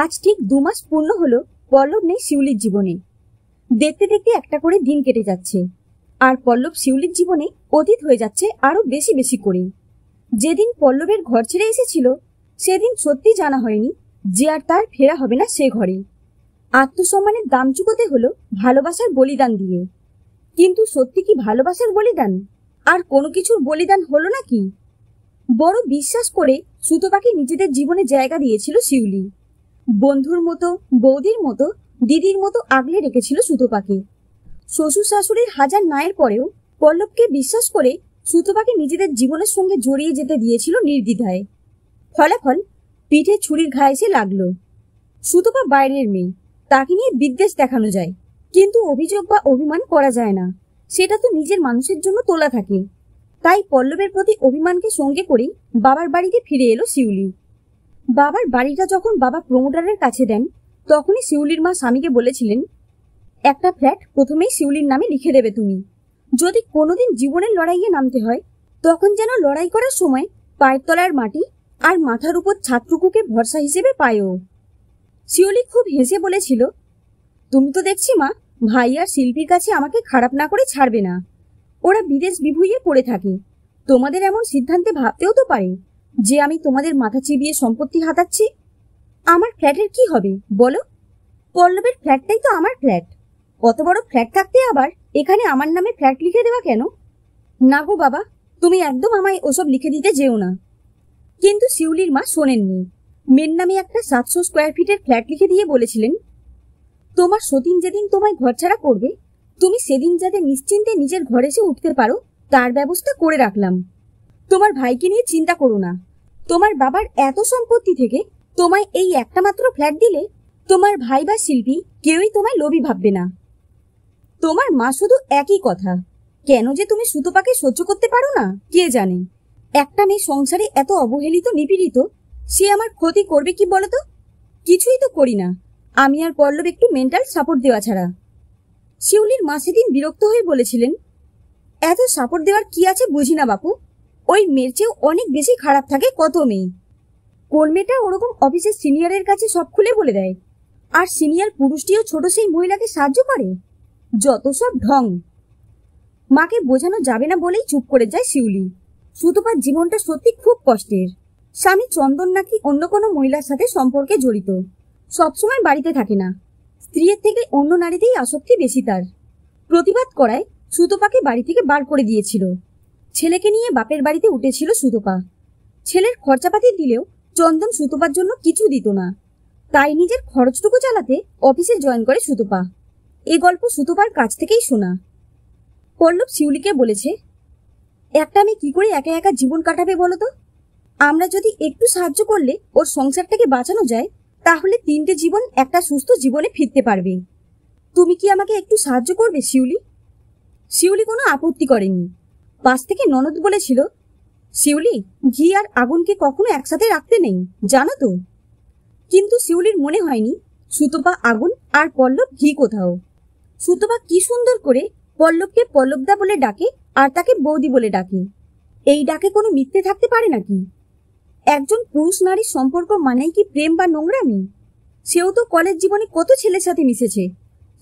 আজ ঠিক দু মাস পূর্ণ হলো পল্লব নেই শিউলির জীবনে দেখতে দেখতে একটা করে দিন কেটে যাচ্ছে আর পল্লব শিউলির জীবনে অতীত হয়ে যাচ্ছে আরও বেশি বেশি করে যেদিন পল্লবের ঘর ছেড়ে এসেছিল সেদিন সত্যি জানা হয়নি যে আর তার ফেরা হবে না সে ঘরে আত্মসম্মানের দাম চুকোতে হলো ভালোবাসার বলিদান দিয়ে কিন্তু সত্যি কি ভালোবাসার বলিদান আর কোনো কিছুর বলিদান হলো নাকি বড় বিশ্বাস করে সুতো পাখি নিজেদের জীবনে জায়গা দিয়েছিল শিউলি বন্ধুর মতো বৌদির মতো দিদির মতো আগলে রেখেছিল সুতোপাকে শ্বশুর শাশুড়ির হাজার নায়ের পরেও পল্লবকে বিশ্বাস করে সুতোপাকে নিজেদের জীবনের সঙ্গে জড়িয়ে যেতে দিয়েছিল নির্দ্বিধায় ফলাফল পিঠে ছুরির ঘা এসে লাগলো সুতোপা বাইরের মেয়ে তাকে নিয়ে বিদ্বেষ দেখানো যায় কিন্তু অভিযোগ বা অভিমান করা যায় না সেটা তো নিজের মানুষের জন্য তোলা থাকে তাই পল্লবের প্রতি অভিমানকে সঙ্গে করেই বাবার বাড়িতে ফিরে এলো শিউলি বাবার বাড়িটা যখন বাবা প্রমোটারের কাছে দেন তখনই শিউলির মা স্বামীকে বলেছিলেন একটা ফ্ল্যাট প্রথমেই শিউলির নামে লিখে দেবে তুমি যদি কোনোদিন জীবনের লড়াইয়ে নামতে হয় তখন যেন লড়াই করার সময় পায়ের তলার মাটি আর মাথার উপর ছাত্রকুকে ভরসা হিসেবে পায়ও শিউলি খুব হেসে বলেছিল তুমি তো দেখছি মা ভাই আর শিল্পীর কাছে আমাকে খারাপ না করে ছাড়বে না ওরা বিদেশ বিভুইয়ে পড়ে থাকে তোমাদের এমন সিদ্ধান্তে ভাবতেও তো পারে যে আমি তোমাদের মাথা চিবিয়ে সম্পত্তি হাতাচ্ছি আমার ফ্ল্যাটের কি হবে বলো পল্লবের ফ্ল্যাটটাই তো আমার ফ্ল্যাট অত বড় ফ্ল্যাট থাকতে আবার এখানে আমার নামে ফ্ল্যাট লিখে দেওয়া কেন না গো বাবা তুমি একদম আমায় ওসব লিখে দিতে যেও না কিন্তু শিউলির মা শোনেননি মেন নামে একটা সাতশো স্কোয়ার ফিটের ফ্ল্যাট লিখে দিয়ে বলেছিলেন তোমার সতীন যেদিন তোমায় ঘর ছাড়া করবে তুমি সেদিন যাতে নিশ্চিন্তে নিজের ঘরে এসে উঠতে পারো তার ব্যবস্থা করে রাখলাম তোমার ভাইকে নিয়ে চিন্তা করো না তোমার বাবার এত সম্পত্তি থেকে তোমায় এই একটা মাত্র ফ্ল্যাট দিলে তোমার ভাই বা শিল্পী কেউই তোমায় লোভী ভাববে না তোমার মা শুধু একই কথা কেন যে তুমি সুতোপাকে সহ্য করতে পারো না কে জানে একটা মেয়ে সংসারে এত অবহেলিত নিপীড়িত সে আমার ক্ষতি করবে কি বলতো কিছুই তো করি না আমি আর পল্লব একটু মেন্টাল সাপোর্ট দেওয়া ছাড়া শিউলির মা সেদিন বিরক্ত হয়ে বলেছিলেন এত সাপোর্ট দেওয়ার কি আছে বুঝি না বাপু ওই মেয়ের চেয়েও অনেক বেশি খারাপ থাকে কত মেয়ে কোন মেয়েটা ওরকম অফিসের সিনিয়রের কাছে সব খুলে বলে দেয় আর সিনিয়র পুরুষটিও ছোট সেই মহিলাকে সাহায্য করে যত সব ঢং মাকে বোঝানো যাবে না বলেই চুপ করে যায় শিউলি সুতপার জীবনটা সত্যি খুব কষ্টের স্বামী চন্দন নাকি অন্য কোনো মহিলার সাথে সম্পর্কে জড়িত সবসময় বাড়িতে থাকে না স্ত্রীর থেকে অন্য নারীতেই আসক্তি বেশি তার প্রতিবাদ করায় সুতপাকে বাড়ি থেকে বার করে দিয়েছিল ছেলেকে নিয়ে বাপের বাড়িতে উঠেছিল সুতপা ছেলের খরচাপাতি দিলেও চন্দন সুতপার জন্য কিছু দিত না তাই নিজের খরচটুকু চালাতে অফিসে জয়েন করে সুতপা এ গল্প সুতপার কাছ থেকেই শোনা পল্লব শিউলিকে বলেছে একটা আমি কি করে একা একা জীবন কাটাবে বলো তো আমরা যদি একটু সাহায্য করলে ওর সংসারটাকে বাঁচানো যায় তাহলে তিনটে জীবন একটা সুস্থ জীবনে ফিরতে পারবে তুমি কি আমাকে একটু সাহায্য করবে শিউলি শিউলি কোনো আপত্তি করেনি পাশ থেকে ননদ বলেছিল শিউলি ঘি আর আগুনকে কখনো একসাথে রাখতে নেই জানো তো কিন্তু শিউলির মনে হয়নি সুতপা আগুন আর পল্লব ঘি কোথাও সুতপা কি সুন্দর করে পল্লবকে পল্লবদা বলে ডাকে আর তাকে বৌদি বলে ডাকে এই ডাকে কোনো মিথ্যে থাকতে পারে নাকি একজন পুরুষ নারীর সম্পর্ক মানেই কি প্রেম বা নোংরামি সেও তো কলেজ জীবনে কত ছেলের সাথে মিশেছে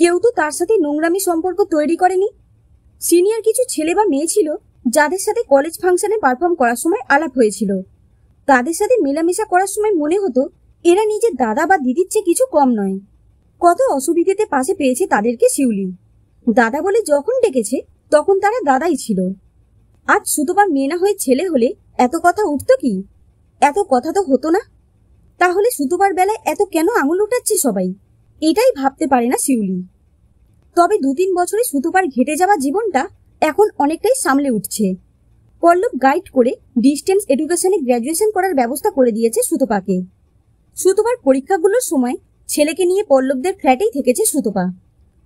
কেউ তো তার সাথে নোংরামি সম্পর্ক তৈরি করেনি সিনিয়র কিছু ছেলে বা মেয়ে ছিল যাদের সাথে কলেজ ফাংশনে পারফর্ম করার সময় আলাপ হয়েছিল তাদের সাথে মেলামেশা করার সময় মনে হতো এরা নিজের দাদা বা দিদির চেয়ে কিছু কম নয় কত অসুবিধেতে পাশে পেয়েছে তাদেরকে শিউলি দাদা বলে যখন ডেকেছে তখন তারা দাদাই ছিল আজ সুতোবা মেয়ে না হয়ে ছেলে হলে এত কথা উঠত কি এত কথা তো হতো না তাহলে শুধুবার বেলায় এত কেন আঙুল উঠাচ্ছে সবাই এটাই ভাবতে পারে না শিউলি তবে দু তিন বছরে সুতুপার ঘেটে যাওয়া জীবনটা এখন অনেকটাই সামলে উঠছে পল্লব গাইড করে ডিস্টেন্স এডুকেশনে গ্র্যাজুয়েশন করার ব্যবস্থা করে দিয়েছে সুতপাকে সুতপার পরীক্ষাগুলোর সময় ছেলেকে নিয়ে পল্লবদের ফ্ল্যাটেই থেকেছে সুতপা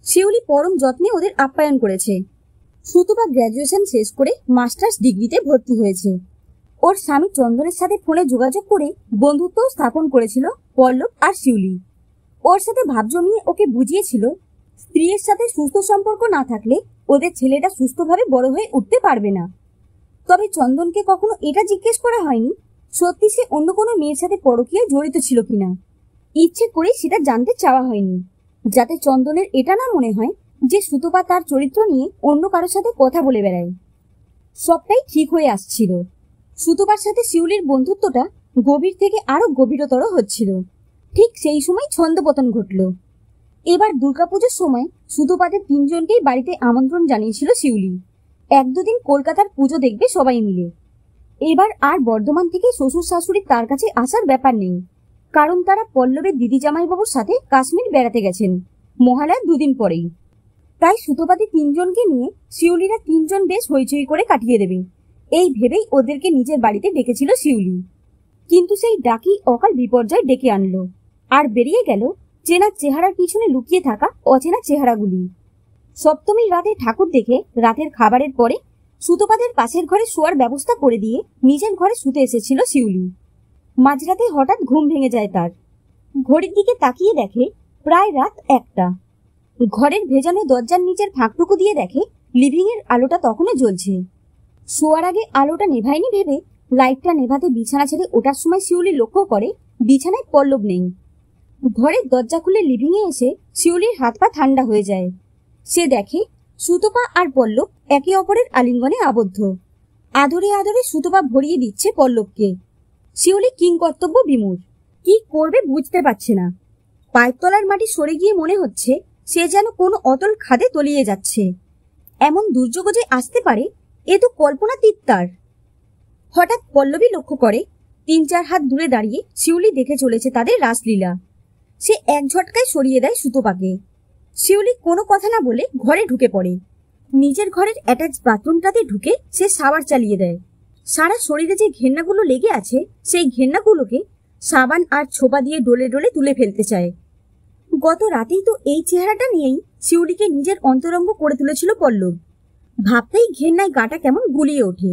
শিউলি পরম যত্নে ওদের আপ্যায়ন করেছে সুতপা গ্র্যাজুয়েশন শেষ করে মাস্টার্স ডিগ্রিতে ভর্তি হয়েছে ওর স্বামী চন্দনের সাথে ফোনে যোগাযোগ করে বন্ধুত্ব স্থাপন করেছিল পল্লব আর শিউলি ওর সাথে ভাব জমিয়ে ওকে বুঝিয়েছিল স্ত্রীর সাথে সুস্থ সম্পর্ক না থাকলে ওদের ছেলেটা সুস্থভাবে বড় হয়ে উঠতে পারবে না তবে চন্দনকে কখনো এটা জিজ্ঞেস করা হয়নি সত্যি সে অন্য কোনো মেয়ের সাথে পরকীয় জড়িত ছিল কিনা ইচ্ছে করে সেটা জানতে চাওয়া হয়নি যাতে চন্দনের এটা না মনে হয় যে সুতপা তার চরিত্র নিয়ে অন্য কারোর সাথে কথা বলে বেড়ায় সবটাই ঠিক হয়ে আসছিল সুতপার সাথে শিউলির বন্ধুত্বটা গভীর থেকে আরো গভীরতর হচ্ছিল ঠিক সেই সময় ছন্দপতন ঘটল এবার দুর্গাপুজোর সময় সুতোপাদের তিনজনকেই বাড়িতে আমন্ত্রণ জানিয়েছিল শিউলি এক দুদিন কলকাতার পুজো দেখবে সবাই মিলে এবার আর বর্ধমান থেকে শ্বশুর শাশুড়ি তার কাছে আসার ব্যাপার নেই কারণ তারা পল্লবের দিদি জামাইবাবুর সাথে কাশ্মীর বেড়াতে গেছেন মহালয়ার দুদিন পরেই তাই সুতোপাতি তিনজনকে নিয়ে শিউলিরা তিনজন বেশ হইচই করে কাটিয়ে দেবে এই ভেবেই ওদেরকে নিজের বাড়িতে ডেকেছিল শিউলি কিন্তু সেই ডাকি অকাল বিপর্যয় ডেকে আনলো আর বেরিয়ে গেল চেনা চেহারার পিছনে লুকিয়ে থাকা অচেনা চেহারাগুলি সপ্তমীর রাতে ঠাকুর দেখে রাতের খাবারের পরে সুতপাদের পাশের ঘরে শোয়ার ব্যবস্থা করে দিয়ে নিজের ঘরে শুতে এসেছিল শিউলি মাঝরাতে হঠাৎ ঘুম ভেঙে যায় তার ঘড়ির দিকে তাকিয়ে দেখে প্রায় রাত একটা ঘরের ভেজানো দরজার নিচের ফাঁকটুকু দিয়ে দেখে লিভিং এর আলোটা তখনও জ্বলছে শোয়ার আগে আলোটা নেভায়নি ভেবে লাইটটা নেভাতে বিছানা ছেড়ে ওঠার সময় শিউলি লক্ষ্য করে বিছানায় পল্লব নেই ঘরের দরজা খুলে লিভিংয়ে এসে শিউলির হাত পা ঠান্ডা হয়ে যায় সে দেখে সুতপা আর পল্লব একে অপরের আলিঙ্গনে আবদ্ধ আদরে আদরে সুতপা ভরিয়ে দিচ্ছে পল্লবকে শিউলি কিং কর্তব্য বিমূর কি করবে বুঝতে পারছে না তলার মাটি সরে গিয়ে মনে হচ্ছে সে যেন কোনো অতল খাদে তলিয়ে যাচ্ছে এমন দুর্যোগ যে আসতে পারে এ তো কল্পনা তিত্তার হঠাৎ পল্লবী লক্ষ্য করে তিন চার হাত দূরে দাঁড়িয়ে শিউলি দেখে চলেছে তাদের রাসলীলা সে এক ঝটকায় সরিয়ে দেয় সুতোপাকে শিউলি কোনো কথা না বলে ঘরে ঢুকে পড়ে নিজের ঘরের অ্যাটাচ বাথরুমটাতে ঢুকে সে সাবার চালিয়ে দেয় সারা শরীরে যে ঘেন্নাগুলো লেগে আছে সেই ঘেন্নাগুলোকে সাবান আর ছোপা দিয়ে ডলে ডলে তুলে ফেলতে চায় গত রাতেই তো এই চেহারাটা নিয়েই শিউলিকে নিজের অন্তরঙ্গ করে তুলেছিল পল্লব ভাবতেই ঘেন্নায় গাটা কেমন গুলিয়ে ওঠে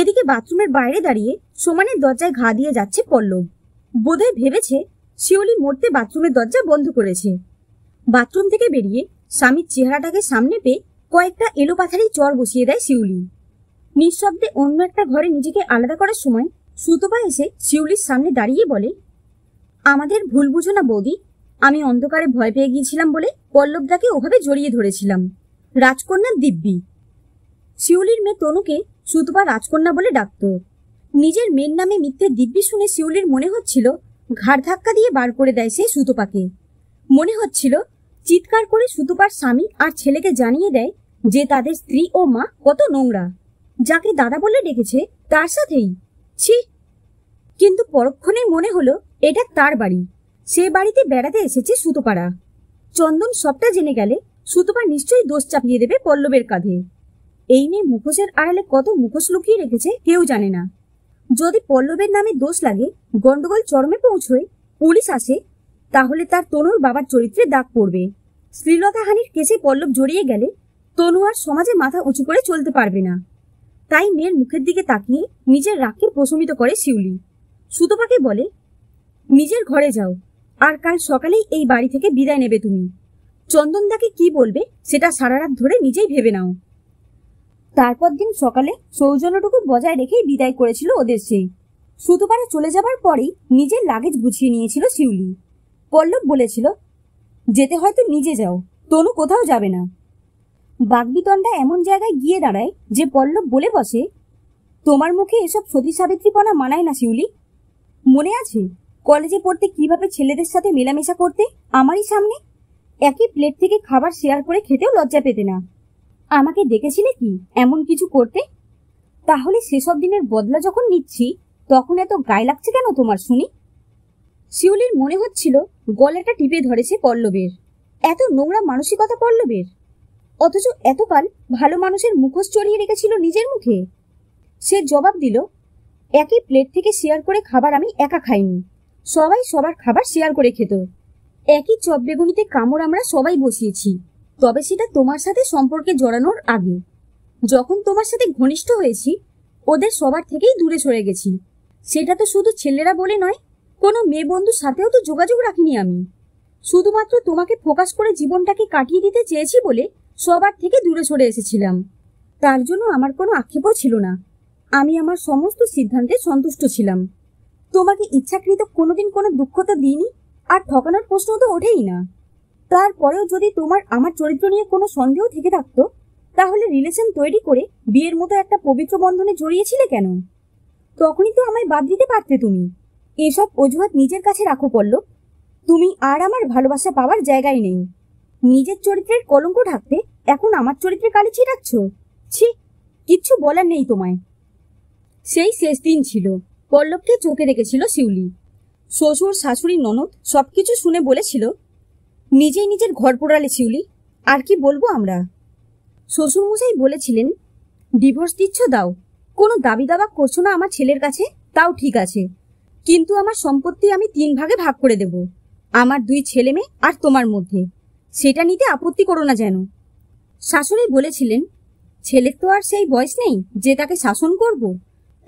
এদিকে বাথরুমের বাইরে দাঁড়িয়ে সমানের দরজায় ঘা দিয়ে যাচ্ছে পল্লব বোধহয় ভেবেছে শিওলি মরতে বাথরুমের দরজা বন্ধ করেছে বাথরুম থেকে বেরিয়ে স্বামীর চেহারাটাকে সামনে পেয়ে কয়েকটা এলো পাথারি চর বসিয়ে দেয় শিউলি নিঃশব্দে অন্য একটা ঘরে নিজেকে আলাদা করার সময় সুতপা এসে শিউলির সামনে দাঁড়িয়ে বলে আমাদের ভুল বুঝো না বৌদি আমি অন্ধকারে ভয় পেয়ে গিয়েছিলাম বলে পল্লবদাকে ওভাবে জড়িয়ে ধরেছিলাম রাজকন্যার দিব্যি শিউলির মেয়ে তনুকে সুতপা রাজকন্যা বলে ডাকত নিজের মেয়ের নামে মিথ্যে দিব্যি শুনে শিউলির মনে হচ্ছিল ঘাড় ধাক্কা দিয়ে বার করে দেয় সেই সুতপাকে মনে হচ্ছিল চিৎকার করে সুতপার স্বামী আর ছেলেকে জানিয়ে দেয় যে তাদের স্ত্রী ও মা কত নোংরা যাকে দাদা বলে ডেকেছে তার সাথেই ছি কিন্তু পরক্ষণে মনে হলো এটা তার বাড়ি সে বাড়িতে বেড়াতে এসেছে সুতোপাড়া চন্দন সবটা জেনে গেলে সুতোপা নিশ্চয়ই দোষ চাপিয়ে দেবে পল্লবের কাঁধে এই নিয়ে মুখোশের আড়ালে কত মুখোশ লুকিয়ে রেখেছে কেউ জানে না যদি পল্লবের নামে দোষ লাগে গন্ডগোল চরমে পৌঁছয় পুলিশ আসে তাহলে তার তনুর বাবার চরিত্রে দাগ পড়বে শ্রীলতা হানির কেসে পল্লব জড়িয়ে গেলে তনু আর সমাজে মাথা উঁচু করে চলতে পারবে না তাই মেয়ের মুখের দিকে তাকিয়ে নিজের রাগকে প্রশমিত করে শিউলি সুতপাকে বলে নিজের ঘরে যাও আর কাল সকালেই এই বাড়ি থেকে বিদায় নেবে তুমি চন্দনদাকে কি বলবে সেটা সারা রাত ধরে নিজেই ভেবে নাও তারপর দিন সকালে সৌজন্যটুকু বজায় রেখেই বিদায় করেছিল ওদের সে সুতোপাড়া চলে যাবার পরেই নিজের লাগেজ গুছিয়ে নিয়েছিল শিউলি পল্লব বলেছিল যেতে হয়তো নিজে যাও তনু কোথাও যাবে না বাগবিতণ্ডা এমন জায়গায় গিয়ে দাঁড়ায় যে পল্লব বলে বসে তোমার মুখে এসব সতী সাবিত্রীপনা মানায় না শিউলি মনে আছে কলেজে পড়তে কিভাবে ছেলেদের সাথে মেলামেশা করতে আমারই সামনে একই প্লেট থেকে খাবার শেয়ার করে খেতেও লজ্জা পেতে না আমাকে ডেকেছিলে কি এমন কিছু করতে তাহলে সেসব দিনের বদলা যখন নিচ্ছি তখন এত গায়ে লাগছে কেন তোমার শুনি শিউলির মনে হচ্ছিল গলাটা টিপে ধরেছে পল্লবের এত নোংরা মানসিকতা পল্লবের অথচ এতকাল ভালো মানুষের মুখোশ চড়িয়ে রেখেছিল নিজের মুখে সে জবাব দিল একই প্লেট থেকে শেয়ার করে খাবার আমি একা খাইনি সবাই সবার খাবার শেয়ার করে খেত একই চপ বেগুনিতে কামড় আমরা সবাই বসিয়েছি তবে সেটা তোমার সাথে সম্পর্কে জড়ানোর আগে যখন তোমার সাথে ঘনিষ্ঠ হয়েছি ওদের সবার থেকেই দূরে সরে গেছি সেটা তো শুধু ছেলেরা বলে নয় কোনো মেয়ে বন্ধুর সাথেও তো যোগাযোগ রাখিনি আমি শুধুমাত্র তোমাকে ফোকাস করে জীবনটাকে কাটিয়ে দিতে চেয়েছি বলে সবার থেকে দূরে সরে এসেছিলাম তার জন্য আমার কোনো আক্ষেপও ছিল না আমি আমার সমস্ত সিদ্ধান্তে সন্তুষ্ট ছিলাম তোমাকে ইচ্ছাকৃত কোনোদিন কোনো দুঃখতা দিইনি আর ঠকানোর প্রশ্ন তো ওঠেই না তারপরেও যদি তোমার আমার চরিত্র নিয়ে কোনো সন্দেহ থেকে থাকতো তাহলে রিলেশন তৈরি করে বিয়ের মতো একটা পবিত্র বন্ধনে জড়িয়েছিলে কেন তখনই তো আমায় বাদ দিতে পারতে তুমি এসব অজুহাত নিজের কাছে রাখো পড়ল তুমি আর আমার ভালোবাসা পাওয়ার জায়গায় নেই নিজের চরিত্রের কলঙ্ক ঢাকতে এখন আমার চরিত্রে কালি ছিটাচ্ছ ছি কিচ্ছু বলার নেই তোমায় সেই শেষ দিন ছিল পল্লবকে চোখে রেখেছিল শিউলি শ্বশুর শাশুড়ি ননদ সবকিছু শুনে বলেছিল নিজেই নিজের ঘর পোড়ালে শিউলি আর কি বলবো আমরা শ্বশুরমশাই বলেছিলেন ডিভোর্স দিচ্ছ দাও কোনো দাবি দাবা করছো না আমার ছেলের কাছে তাও ঠিক আছে কিন্তু আমার সম্পত্তি আমি তিন ভাগে ভাগ করে দেব আমার দুই ছেলে মেয়ে আর তোমার মধ্যে সেটা নিতে আপত্তি করো না যেন শাশুড়ি বলেছিলেন ছেলের তো আর সেই বয়স নেই যে তাকে শাসন করব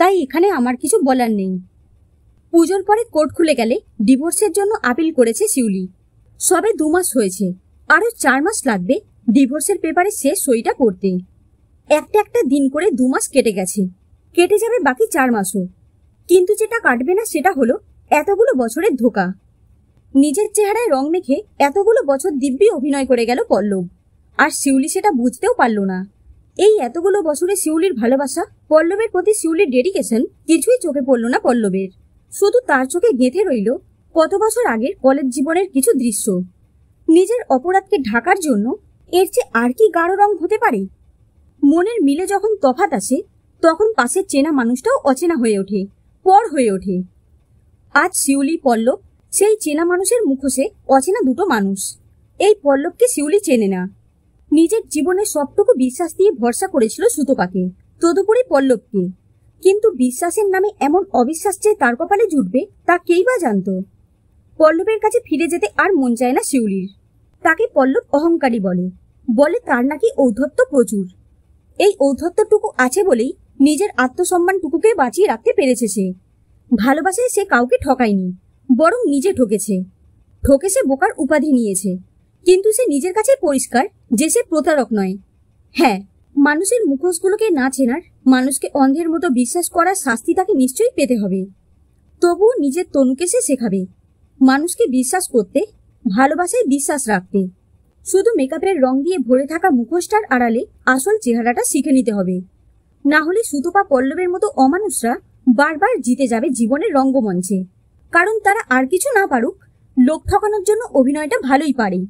তাই এখানে আমার কিছু বলার নেই পুজোর পরে কোর্ট খুলে গেলে ডিভোর্সের জন্য আপিল করেছে শিউলি সবে দু মাস হয়েছে আরও চার মাস লাগবে ডিভোর্সের পেপারে শেষ সইটা করতে একটা একটা দিন করে দু মাস কেটে গেছে কেটে যাবে বাকি চার মাসও কিন্তু যেটা কাটবে না সেটা হলো এতগুলো বছরের ধোকা নিজের চেহারায় রং মেখে এতগুলো বছর দিব্যি অভিনয় করে গেল পল্লব আর শিউলি সেটা বুঝতেও পারল না এই এতগুলো বছরে শিউলির ভালোবাসা পল্লবের প্রতি শিউলির ডেডিকেশন কিছুই চোখে পড়ল না পল্লবের শুধু তার চোখে গেঁথে রইল কত বছর আগের কলেজ জীবনের কিছু দৃশ্য নিজের অপরাধকে ঢাকার জন্য এর চেয়ে আর কি গাঢ় রং হতে পারে মনের মিলে যখন তফাত আসে তখন পাশে চেনা মানুষটাও অচেনা হয়ে ওঠে পর হয়ে ওঠে আজ শিউলি পল্লব সেই চেনা মানুষের মুখোশে অচেনা দুটো মানুষ এই পল্লবকে শিউলি চেনে না নিজের জীবনে সবটুকু বিশ্বাস দিয়ে ভরসা করেছিল সুতোপাকে তদুপরি পল্লবকে কিন্তু বিশ্বাসের নামে এমন অবিশ্বাস যে তার কপালে জুটবে তা কেই বা জানতো পল্লবের কাছে ফিরে যেতে আর মন চায় না শিউলির তাকে পল্লব অহংকারী বলে বলে তার নাকি ঔদ্ধত্ব প্রচুর এই ঔদ্ধত্যটুকু আছে বলেই নিজের আত্মসম্মানটুকুকে বাঁচিয়ে রাখতে পেরেছে সে ভালোবাসায় সে কাউকে ঠকায়নি বরং নিজে ঠকেছে ঠকে সে বোকার উপাধি নিয়েছে কিন্তু সে নিজের কাছে পরিষ্কার যে সে প্রতারক নয় হ্যাঁ মানুষের মুখোশগুলোকে না চেনার মানুষকে অন্ধের মতো বিশ্বাস করার শাস্তি তাকে নিশ্চয়ই পেতে হবে তবু নিজের তনুকে সে শেখাবে মানুষকে বিশ্বাস করতে ভালোবাসায় বিশ্বাস রাখতে শুধু মেকআপের রং দিয়ে ভরে থাকা মুখোশটার আড়ালে আসল চেহারাটা শিখে নিতে হবে না হলে সুতপা পল্লবের মতো অমানুষরা বারবার জিতে যাবে জীবনের রঙ্গমঞ্চে কারণ তারা আর কিছু না পারুক লোক ঠকানোর জন্য অভিনয়টা ভালোই পারে